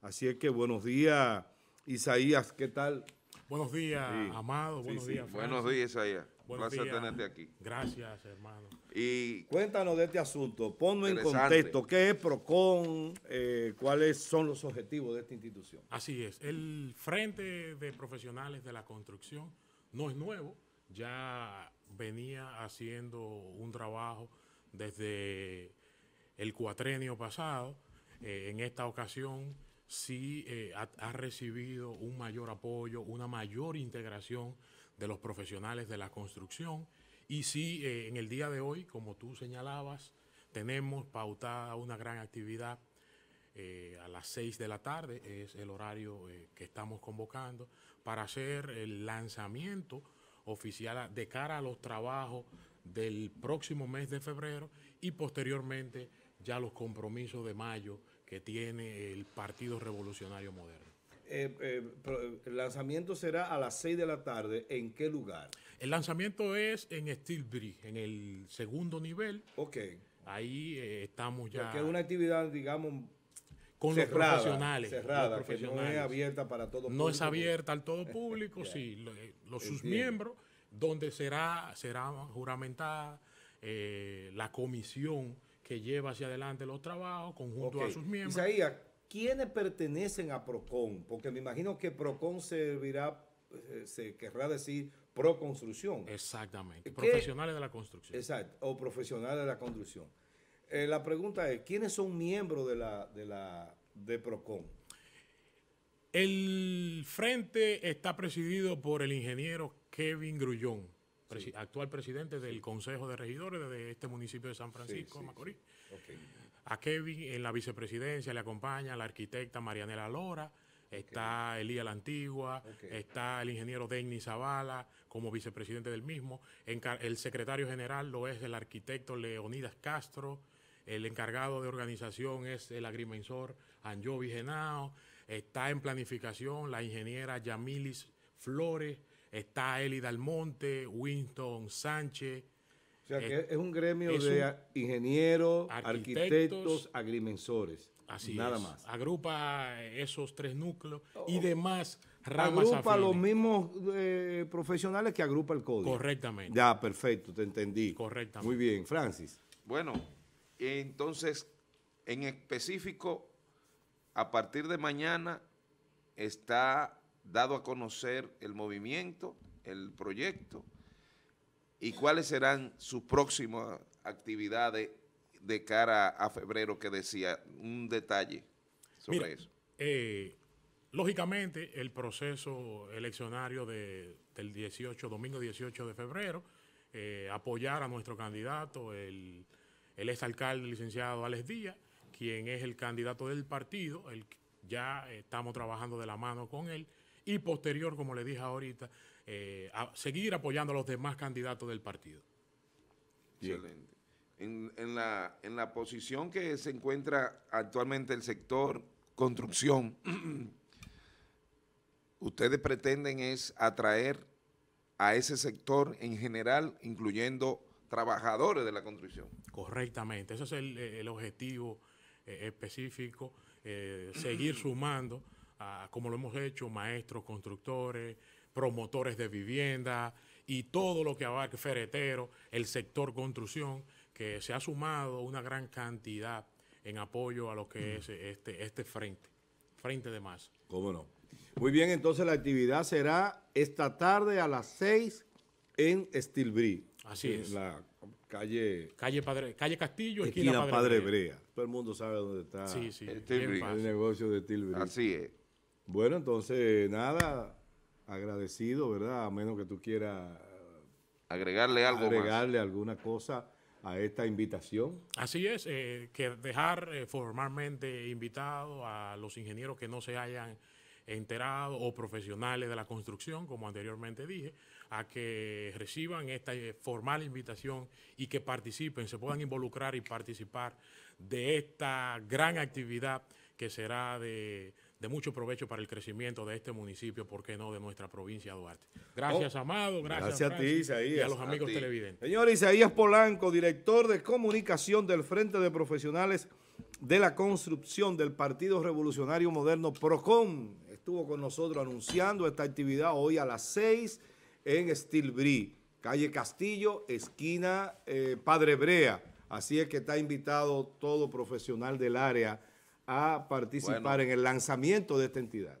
Así es que buenos días, Isaías, ¿qué tal? Buenos días, Amado, buenos días. Buenos días, Isaías. Buenos placer tenerte aquí. Gracias, hermano. Y cuéntanos de este asunto, ponme en contexto, ¿qué es PROCON? Eh, ¿Cuáles son los objetivos de esta institución? Así es, el Frente de Profesionales de la Construcción no es nuevo, ya venía haciendo un trabajo desde el cuatrenio pasado, eh, en esta ocasión si eh, ha, recibido un mayor apoyo, una mayor integración de los profesionales de la construcción y si eh, en el día de hoy, como tú señalabas, tenemos pautada una gran actividad eh, a las 6 de la tarde, es el horario que estamos convocando, para hacer el lanzamiento oficial de cara a los trabajos del próximo mes de febrero y posteriormente ya los compromisos de mayo que tiene el Partido Revolucionario Moderno. Eh, eh, el lanzamiento será a las 6 de la tarde. ¿En qué lugar? El lanzamiento es en Steelbridge, en el segundo nivel. Ok. Ahí eh, estamos ya. Porque es una actividad, digamos, con los profesionales. Cerrada, no es abierta para todo público. No es abierta al todo público, sí. Los, sus miembros, donde será, será juramentada la comisión que lleva hacia adelante los trabajos conjunto a sus miembros. Isaías, ¿quiénes pertenecen a PROCON? Porque me imagino que PROCON servirá, eh, se querrá decir Proconstrucción. Exactamente, profesionales de la construcción. Exacto, o profesionales de la construcción. Eh, la pregunta es, ¿quiénes son miembros de la de la de Procon? El frente está presidido por el ingeniero Kevin Grullón actual presidente del Consejo de Regidores de este municipio de San Francisco, Macorís. A Kevin en eh, la vicepresidencia le acompaña la arquitecta Marianela Lora está Elía Elías La Antigua, está el ingeniero Denis Zavala como vicepresidente del mismo, el secretario general lo es el arquitecto Leonidas Castro, el encargado de organización es el agrimensor Anjovi Genao, está en planificación la ingeniera Yamilis Flores, está Eli Dalmonte, Winston Sánchez. O sea, que eh, es un gremio de ingenieros, arquitectos, agrimensores. Así nada más. Agrupa esos tres núcleos oh. y demás ramas Agrupa los mismos eh, profesionales que agrupa el código. Correctamente. Ya, perfecto, te entendí. Correctamente. Muy bien, Francis. Bueno, entonces, en específico, a partir de mañana está dado a conocer el movimiento, el proyecto y cuáles serán sus próximas actividades de cara a febrero que decía un detalle sobre eso. Eh, lógicamente el proceso eleccionario del 18, domingo 18 de febrero, eh, apoyar a nuestro candidato, el, el exalcalde licenciado Alex Díaz, quien es el candidato del partido, ya estamos trabajando de la mano con él y posterior, como le dije ahorita, eh, a seguir apoyando a los demás candidatos del partido. Excelente. En, la, posición que se encuentra actualmente el sector construcción, ustedes pretenden es atraer a ese sector en general, incluyendo trabajadores de la construcción. Correctamente, ese es el, objetivo eh, específico, eh, seguir sumando como lo hemos hecho, maestros, constructores, promotores de vivienda y todo lo que abarca ferretero, el sector construcción, que se ha sumado una gran cantidad en apoyo a lo que es este, este frente, frente de más ¿Cómo no? Muy bien, entonces la actividad será esta tarde a las 6 en Stilbrí. Así en La calle... Calle, Padre, calle Castillo, esquina, Padre, Brea. Todo el mundo sabe dónde está el, negocio de Stilbrí. Así es. Bueno, entonces, nada, agradecido, ¿verdad? A menos que tú quieras... Eh, agregarle algo Agregarle alguna cosa a esta invitación. Así es, eh, que dejar eh, formalmente invitado a los ingenieros que no se hayan enterado o profesionales de la construcción, como anteriormente dije, a que reciban esta formal invitación y que participen, se puedan involucrar y participar de esta gran actividad que será de de mucho provecho para el crecimiento de este municipio, ¿por qué no de nuestra provincia de Duarte? Gracias, oh, Amado. Gracias, a ti, Isaías. Y a los amigos televidentes. Señor Isaías Polanco, director de comunicación del Frente de Profesionales de la Construcción del Partido Revolucionario Moderno, PROCON, estuvo con nosotros anunciando esta actividad hoy a las 6 en Stilbri, calle Castillo, esquina eh, Padre Brea. Así es que está invitado todo profesional del área a participar en el lanzamiento de esta entidad.